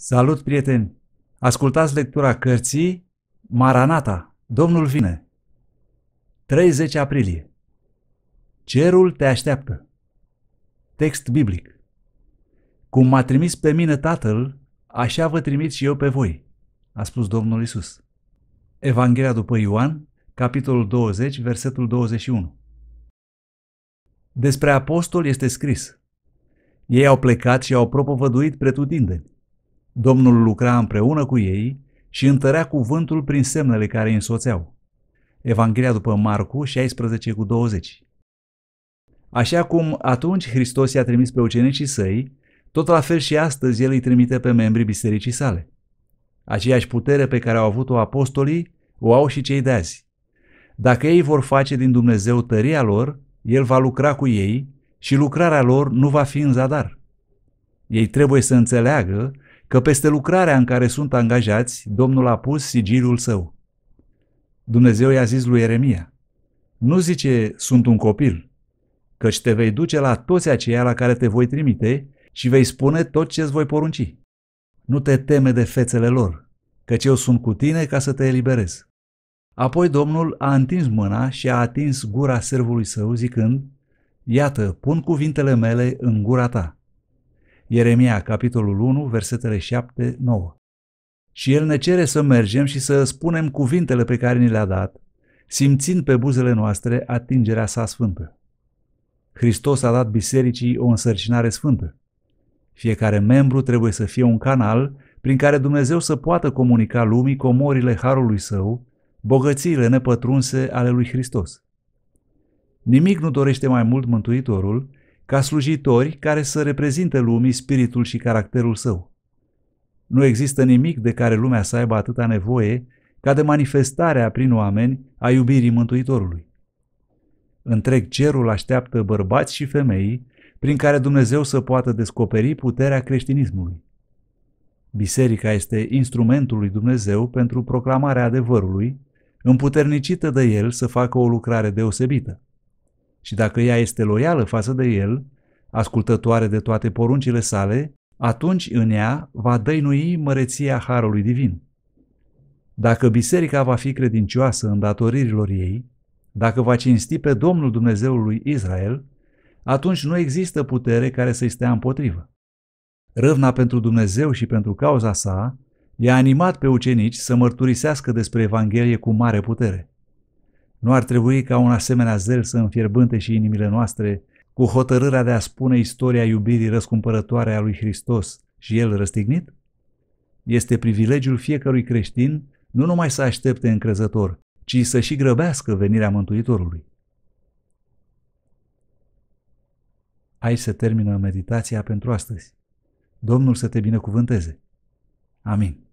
Salut, prieteni! Ascultați lectura cărții Maranata, Domnul vine! 30 aprilie Cerul te așteaptă Text biblic Cum m-a trimis pe mine Tatăl, așa vă trimit și eu pe voi, a spus Domnul Isus. Evanghelia după Ioan, capitolul 20, versetul 21 Despre apostol este scris – ei au plecat și au propovăduit pretutindeni. Domnul lucra împreună cu ei și întărea cuvântul prin semnele care îi însoțeau. Evanghelia după Marcu 16 cu 20. Așa cum atunci Hristos i-a trimis pe ucenicii săi, tot la fel și astăzi El îi trimite pe membrii bisericii sale. Aceeași putere pe care au avut-o apostolii, o au și cei de azi. Dacă ei vor face din Dumnezeu tăria lor, El va lucra cu ei și lucrarea lor nu va fi în zadar. Ei trebuie să înțeleagă că peste lucrarea în care sunt angajați, Domnul a pus sigiliul său. Dumnezeu i-a zis lui Ieremia, nu zice, sunt un copil, căci te vei duce la toți aceia la care te voi trimite și vei spune tot ce îți voi porunci. Nu te teme de fețele lor, căci eu sunt cu tine ca să te eliberez. Apoi Domnul a întins mâna și a atins gura servului său zicând, Iată, pun cuvintele mele în gura ta Ieremia, capitolul 1, versetele 7-9. Și el ne cere să mergem și să spunem cuvintele pe care ni le-a dat, simțind pe buzele noastre atingerea sa sfântă. Hristos a dat bisericii o însărcinare sfântă. Fiecare membru trebuie să fie un canal prin care Dumnezeu să poată comunica lumii comorile harului său, bogățiile nepătrunse ale lui Hristos. Nimic nu dorește mai mult Mântuitorul ca slujitori care să reprezinte lumii spiritul și caracterul său. Nu există nimic de care lumea să aibă atâta nevoie ca de manifestarea prin oameni a iubirii Mântuitorului. Întreg cerul așteaptă bărbați și femei prin care Dumnezeu să poată descoperi puterea creștinismului. Biserica este instrumentul lui Dumnezeu pentru proclamarea adevărului, împuternicită de el să facă o lucrare deosebită și dacă ea este loială față de el, ascultătoare de toate poruncile sale, atunci în ea va dăinui măreția Harului Divin. Dacă biserica va fi credincioasă în datoririlor ei, dacă va cinsti pe Domnul Dumnezeului Israel, atunci nu există putere care să-i stea împotrivă. Răvna pentru Dumnezeu și pentru cauza sa i-a animat pe ucenici să mărturisească despre Evanghelie cu mare putere. Nu ar trebui ca un asemenea zel să înfierbânte și inimile noastre cu hotărârea de a spune istoria iubirii răscumpărătoare a lui Hristos și el răstignit? Este privilegiul fiecărui creștin nu numai să aștepte încrezător, ci să și grăbească venirea Mântuitorului. Aici se termină meditația pentru astăzi. Domnul să te binecuvânteze. Amin.